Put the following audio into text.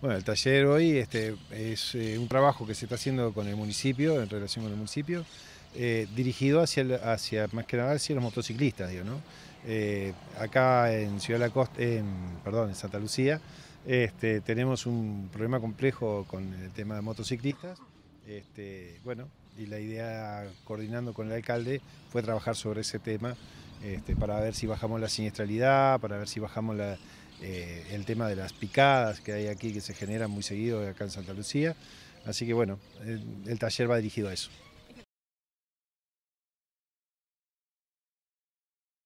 Bueno, el taller hoy este, es eh, un trabajo que se está haciendo con el municipio, en relación con el municipio, eh, dirigido hacia, hacia, más que nada, hacia los motociclistas, digo, ¿no? Eh, acá en Ciudad de la Costa, perdón, en Santa Lucía, este, tenemos un problema complejo con el tema de motociclistas. Este, bueno, y la idea, coordinando con el alcalde, fue trabajar sobre ese tema para ver si bajamos la siniestralidad, para ver si bajamos la, eh, el tema de las picadas que hay aquí, que se generan muy seguido acá en Santa Lucía. Así que bueno, el taller va dirigido a eso.